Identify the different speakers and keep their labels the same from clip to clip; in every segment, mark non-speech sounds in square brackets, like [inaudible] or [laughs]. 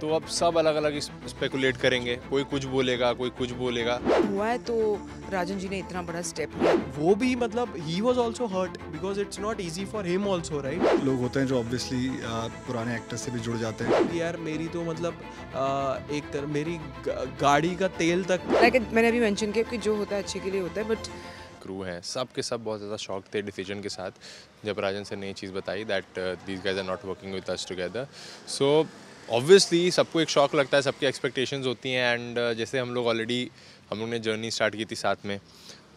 Speaker 1: तो अब सब अलग अलग स्पेकुलेट करेंगे कोई कुछ बोलेगा कोई कुछ बोलेगा
Speaker 2: हुआ है तो
Speaker 3: राजन जी ने इतना बड़ा स्टेप लिया
Speaker 2: वो भी मतलब he was also hurt because it's not easy for him also right लोग होते हैं जो ऑब्वियसली पुराने एक्टर से भी जुड़ जाते हैं यार मेरी तो मतलब आ, एक तरह मेरी गाड़ी का तेल तक like,
Speaker 3: मैंने अभी मेंशन किया कि जो होता है अच्छे के लिए होता है बट
Speaker 1: क्रू हैं सब के सब बहुत ज़्यादा शौक थे डिसीजन के साथ जब राजन से नई चीज़ बताई that these guys are not working with us together so obviously सबको एक शौक लगता है सबकी एक्सपेक्टेशंस होती हैं एंड uh, जैसे हम लोग ऑलरेडी हम लोग ने जर्नी स्टार्ट की थी साथ में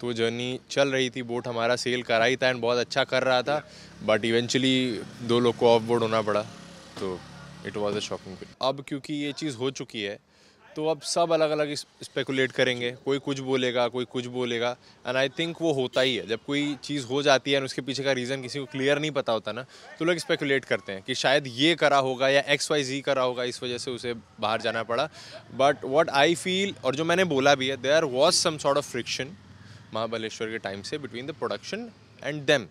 Speaker 1: तो जर्नी चल रही थी बोट हमारा सेल करा ही था एंड बहुत अच्छा कर रहा था बट इवेंचुअली दो लोग को ऑफ बोर्ड होना पड़ा तो इट वॉज़ अ शॉकिंग अब क्योंकि ये चीज़ हो चुकी है तो अब सब अलग अलग स्पेकुलेट करेंगे कोई कुछ बोलेगा कोई कुछ बोलेगा एंड आई थिंक वो होता ही है जब कोई चीज़ हो जाती है एंड उसके पीछे का रीज़न किसी को क्लियर नहीं पता होता ना तो लोग स्पेकुलेट करते हैं कि शायद ये करा होगा या एक्स वाई जी करा होगा इस वजह से उसे बाहर जाना पड़ा बट वॉट आई फील और जो मैंने बोला भी है they are was some sort of friction Mahabaleshwar के टाइम से between the production and them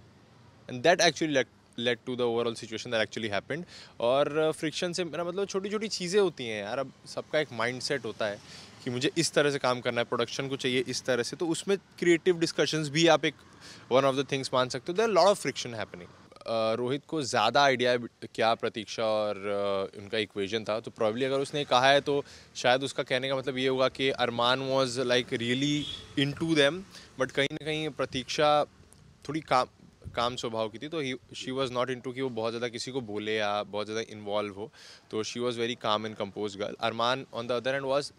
Speaker 1: and that actually let led to the overall situation that actually happened और फ्रिक्शन uh, से मेरा मतलब छोटी छोटी चीज़ें होती हैं यार अब सबका एक माइंड सेट होता है कि मुझे इस तरह से काम करना है प्रोडक्शन को चाहिए इस तरह से तो उसमें क्रिएटिव डिस्कशंस भी आप एक वन ऑफ द थिंग्स मान सकते हो there lot of friction happening Rohit को ज़्यादा आइडिया क्या प्रतीक्षा और uh, उनका इक्वेजन था तो प्रॉब्ली अगर उसने कहा है तो शायद उसका कहने का मतलब ये होगा कि Arman was like really into them but कहीं ना कहीं प्रतीक्षा थोड़ी काम काम स्वभाव की थी तो ही she was not into कि वो बहुत ज़्यादा किसी को बोले या बहुत ज़्यादा इन्वॉल्व हो तो she was very calm and composed girl Arman on the other end was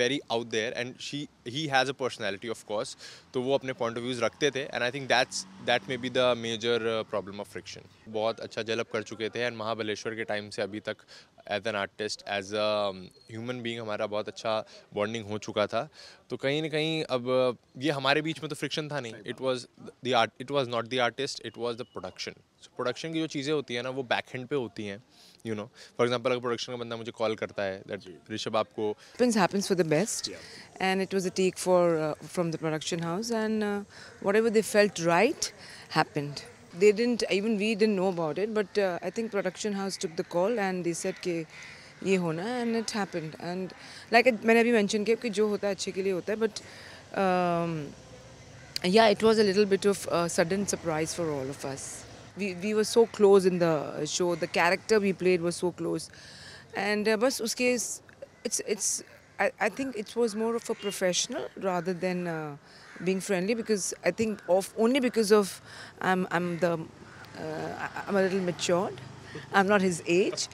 Speaker 1: very out there and she he has a personality of course तो वो अपने पॉइंट ऑफ व्यूज़ रखते थे and I think that's that may be the major problem of friction बहुत अच्छा जलप कर चुके थे एंड महाबलेश्वर के टाइम से अभी तक as an artist as a human हमारा बहुत अच्छा बॉन्डिंग हो चुका था तो कहीं ना कहीं अब ये हमारे बीच में तो फ्रिक्शन था नहीं it was the art it was not the artist it was the production so production की जो चीज़ें होती हैं ना वो बैक हैंड पे होती हैं यू नो फॉर एग्जाम्पल अगर प्रोडक्शन का बंदा मुझे कॉल करता है दैट ऋषभ आपको
Speaker 3: best and it was a take for from the production house and ever they felt right happened they didn't even we didn't know about it but uh, i think production house took the call and they said ke ye hona and it happened and like i maine abhi mention kiya ki jo hota hai acche ke liye but um, yeah it was a little bit of a sudden surprise for all of us we we were so close in the show the character we played was so close and uh, bas it's it's I, think it was more of a professional rather than uh, being friendly because I think of only because of I'm I'm the uh, I'm a little matured. I'm not his age,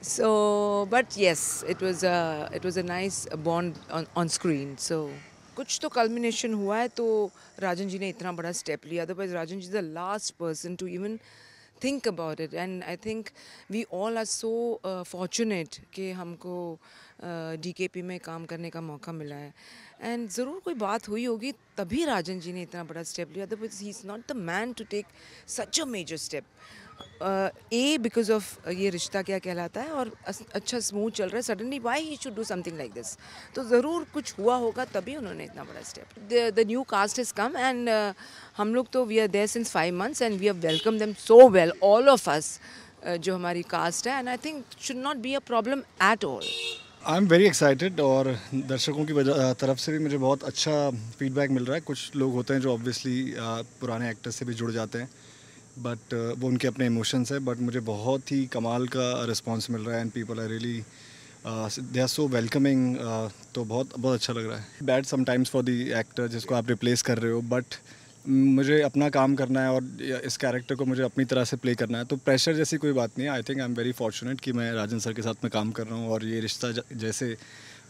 Speaker 3: so but yes, it was a it was a nice bond on on screen. So. कुछ तो culmination हुआ है तो राजन जी ने इतना बड़ा step लिया otherwise Rajan ji the last person to even think about it and I think we all are so fortunate कि हमको डी के पी में काम करने का मौका मिला है एंड ज़रूर कोई बात हुई होगी तभी राजन जी ने इतना बड़ा स्टेप लिया otherwise he is not the man to take such a major step ए बिकॉज ऑफ ये रिश्ता क्या कहलाता है और अच्छा स्मूथ चल रहा है suddenly why he should do something like this तो ज़रूर कुछ हुआ होगा तभी उन्होंने इतना बड़ा step the new cast is come and हम लोग तो we are there since five months and we are welcome them so well all of us जो हमारी कास्ट है and I think should not be a problem at all
Speaker 4: I am very excited और दर्शकों की तरफ से भी मुझे बहुत अच्छा फीडबैक मिल रहा है कुछ लोग होते हैं जो ऑब्वियसली पुराने एक्टर्स से भी जुड़ जाते हैं बट uh, वो उनके अपने इमोशंस हैं बट मुझे बहुत ही कमाल का रिस्पॉन्स मिल रहा है and people are really they are so welcoming तो बहुत बहुत अच्छा लग रहा है bad sometimes for the actor जिसको आप रिप्लेस कर रहे हो बट मुझे अपना काम करना है और इस कैरेक्टर को मुझे अपनी तरह से प्ले करना है तो प्रेशर जैसी कोई बात नहीं है I think I am very fortunate कि मैं राजन सर के साथ में काम कर रहा हूँ और ये रिश्ता जैसे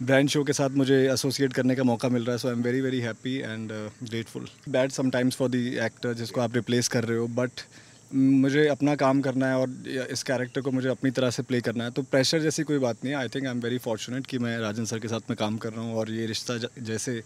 Speaker 4: ब्रांड शो के साथ मुझे एसोसिएट करने का मौका मिल रहा है so I am very very happy and grateful bad sometimes for the actor जिसको आप रिप्लेस कर रहे हो बट मुझे अपना काम करना है और इस कैरेक्टर को मुझे अपनी तरह से प्ले करना है तो प्रेशर जैसी कोई बात नहीं है I think I am very fortunate कि मैं राजन सर के साथ में काम कर रहा हूँ और ये रिश्ता जैसे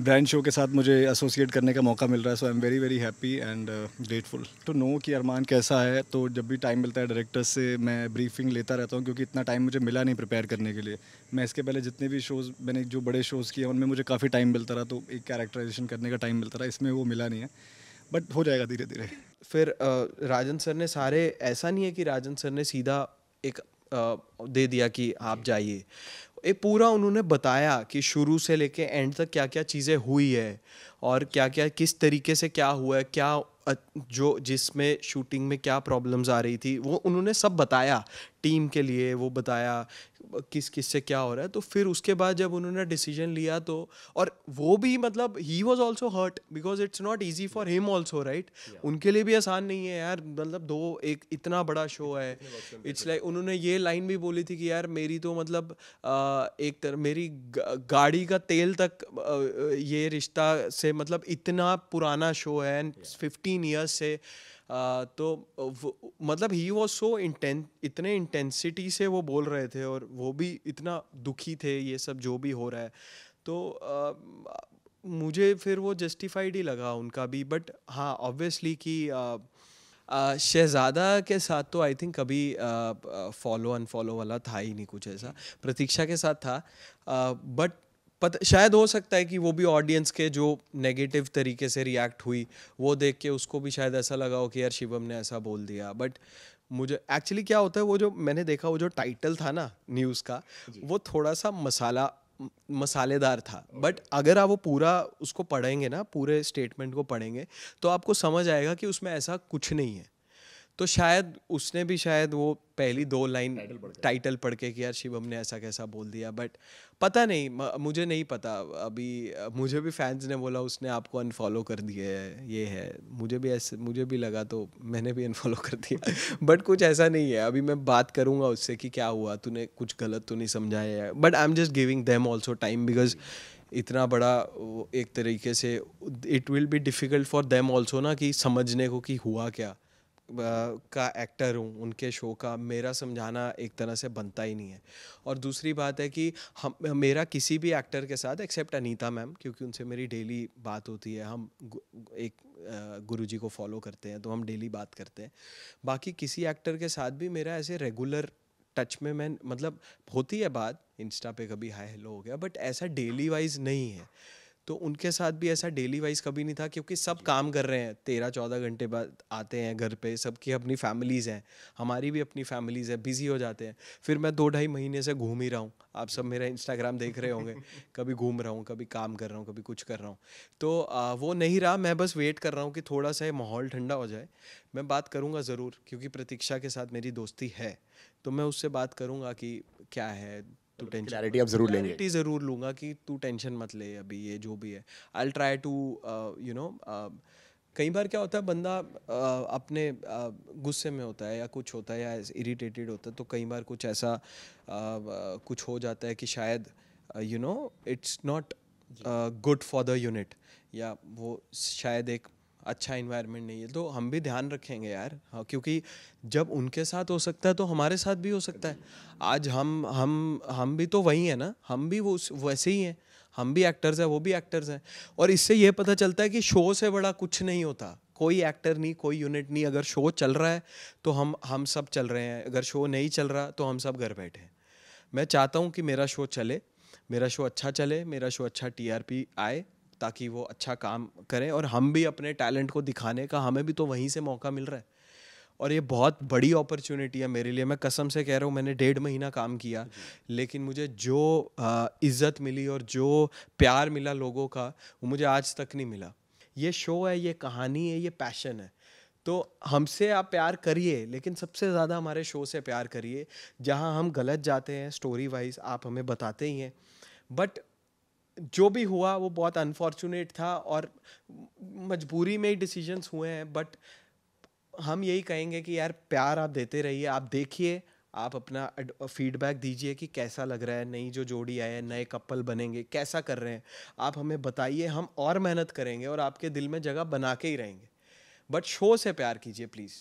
Speaker 4: ब्रांड शो के साथ मुझे एसोसिएट करने का मौका मिल रहा है so I am very very happy and grateful तो नो कि अरमान कैसा है तो जब भी टाइम मिलता है डायरेक्टर से मैं ब्रीफिंग लेता रहता हूँ क्योंकि इतना टाइम मुझे मिला नहीं प्रिपेयर करने के लिए मैं इसके पहले जितने भी शोज़ मैंने जो बड़े शोज़ किए उनमें मुझे काफ़ी टाइम मिलता रहा तो एक कैरेक्टराइजेशन
Speaker 2: करने का टाइम मिलता रहा इसमें वो मिला नहीं है बट हो जाएगा धीरे धीरे फिर uh, राजन सर ने सारे ऐसा नहीं है कि राजन सर ने सीधा एक uh, दे दिया कि आप जाइए ये पूरा उन्होंने बताया कि शुरू से लेके एंड तक क्या क्या चीज़ें हुई है और क्या क्या किस तरीके से क्या हुआ है क्या जो जिसमें शूटिंग में क्या प्रॉब्लम्स आ रही थी वो उन्होंने सब बताया टीम के लिए वो बताया किस किस से क्या हो रहा है तो फिर उसके बाद जब उन्होंने डिसीजन लिया तो और वो भी मतलब he was also hurt because it's not easy for him also right उनके लिए भी आसान नहीं है यार मतलब दो एक इतना बड़ा शो है इट्स लाइक like, उन्होंने ये लाइन भी बोली थी कि यार मेरी तो मतलब एक तरह मेरी गाड़ी का तेल तक ये रिश्ता से मतलब इतना पुराना शो है एंड फिफ्टीन ईयर्स से तो मतलब ही वॉज सो इंटें इतने इंटेंसिटी से वो बोल रहे थे और वो भी इतना दुखी थे ये सब जो भी हो रहा है तो मुझे फिर वो जस्टिफाइड ही लगा उनका भी बट हाँ ऑब्वियसली कि शहज़ादा के साथ तो आई थिंक कभी फॉलो अनफॉलो वाला था ही नहीं कुछ ऐसा प्रतीक्षा के साथ था बट पता शायद हो सकता है कि वो भी ऑडियंस के जो नेगेटिव तरीके से रिएक्ट हुई वो देख के उसको भी शायद ऐसा लगा हो कि यार शिवम ने ऐसा बोल दिया बट मुझे एक्चुअली क्या होता है वो जो मैंने देखा वो जो टाइटल था ना न्यूज़ का वो थोड़ा सा मसाला मसालेदार था बट अगर आप वो पूरा उसको पढ़ेंगे ना पूरे स्टेटमेंट को पढ़ेंगे तो आपको समझ आएगा कि उसमें ऐसा कुछ नहीं है तो शायद उसने भी शायद वो पहली दो लाइन टाइटल पढ़ के कि यार शिवम ने ऐसा कैसा बोल दिया बट पता नहीं मुझे नहीं पता अभी मुझे भी फैंस ने बोला उसने आपको अनफॉलो कर दिया है ये है मुझे भी ऐसे मुझे भी लगा तो मैंने भी अनफॉलो कर दिया बट [laughs] कुछ ऐसा नहीं है अभी मैं बात करूँगा उससे कि क्या हुआ तूने कुछ गलत तो नहीं समझाया है but I am just giving them also time because इतना बड़ा एक तरीके से it will be difficult for them also ना कि समझने को कि हुआ क्या का एक्टर हूँ उनके शो का मेरा समझाना एक तरह से बनता ही नहीं है और दूसरी बात है कि हम मेरा किसी भी एक्टर के साथ एक्सेप्ट अनीता मैम क्योंकि उनसे मेरी डेली बात होती है हम एक गुरुजी को फॉलो करते हैं तो हम डेली बात करते हैं बाकी किसी एक्टर के साथ भी मेरा ऐसे रेगुलर टच में मैं मतलब होती है बात इंस्टा पे कभी हाय हेलो हो गया बट ऐसा डेली वाइज नहीं है तो उनके साथ भी ऐसा डेली वाइज कभी नहीं था क्योंकि सब काम कर रहे हैं तेरह चौदह घंटे बाद आते हैं घर पे सबकी अपनी फैमिलीज़ हैं हमारी भी अपनी फैमिलीज़ है बिज़ी हो जाते हैं फिर मैं दो ढाई महीने से घूम ही रहा हूँ आप सब मेरा इंस्टाग्राम देख रहे होंगे [laughs] कभी घूम रहा हूँ कभी काम कर रहा हूँ कभी कुछ कर रहा हूँ तो आ, वो नहीं रहा मैं बस वेट कर रहा हूँ कि थोड़ा सा माहौल ठंडा हो जाए मैं बात करूँगा ज़रूर क्योंकि प्रतीक्षा के साथ मेरी दोस्ती है तो मैं उससे बात करूँगा कि क्या है तू टेंशन क्लैरिटी आप जरूर लेंगे क्लैरिटी जरूर लूंगा कि तू टेंशन मत ले अभी ये जो भी है I try to you know कई बार क्या होता है बंदा uh, अपने uh, गुस्से में होता है या कुछ होता है या इरिटेटेड होता है तो कई बार कुछ ऐसा uh, uh कुछ हो जाता है कि शायद you know it's not good for the unit या वो शायद एक अच्छा इन्वायरमेंट नहीं है तो हम भी ध्यान रखेंगे यार हाँ, क्योंकि जब उनके साथ हो सकता है तो हमारे साथ भी हो सकता है आज हम हम हम भी तो वही हैं ना हम भी वो वैसे ही हैं हम भी एक्टर्स हैं वो भी एक्टर्स हैं और इससे ये पता चलता है कि शो से बड़ा कुछ नहीं होता कोई एक्टर नहीं कोई यूनिट नहीं अगर शो चल रहा है तो हम हम सब चल रहे हैं अगर शो नहीं चल रहा तो हम सब घर बैठे हैं मैं चाहता हूँ कि मेरा शो चले मेरा शो अच्छा चले मेरा शो अच्छा टीआरपी आए ताकि वो अच्छा काम करें और हम भी अपने टैलेंट को दिखाने का हमें भी तो वहीं से मौका मिल रहा है और ये बहुत बड़ी अपॉर्चुनिटी है मेरे लिए मैं कसम से कह रहा हूँ मैंने डेढ़ महीना काम किया लेकिन मुझे जो इज़्ज़त मिली और जो प्यार मिला लोगों का वो मुझे आज तक नहीं मिला ये शो है ये कहानी है ये पैशन है तो हमसे आप प्यार करिए लेकिन सबसे ज़्यादा हमारे शो से प्यार करिए जहाँ हम गलत जाते हैं स्टोरी वाइज आप हमें बताते ही हैं बट जो भी हुआ वो बहुत अनफॉर्चुनेट था और मजबूरी में ही डिसीजंस हुए हैं बट हम यही कहेंगे कि यार प्यार आप देते रहिए आप देखिए आप अपना फीडबैक दीजिए कि कैसा लग रहा है नई जो जोड़ी आए नए कपल बनेंगे कैसा कर रहे हैं आप हमें बताइए हम और मेहनत करेंगे और आपके दिल में जगह बना के ही रहेंगे बट शो से प्यार कीजिए प्लीज़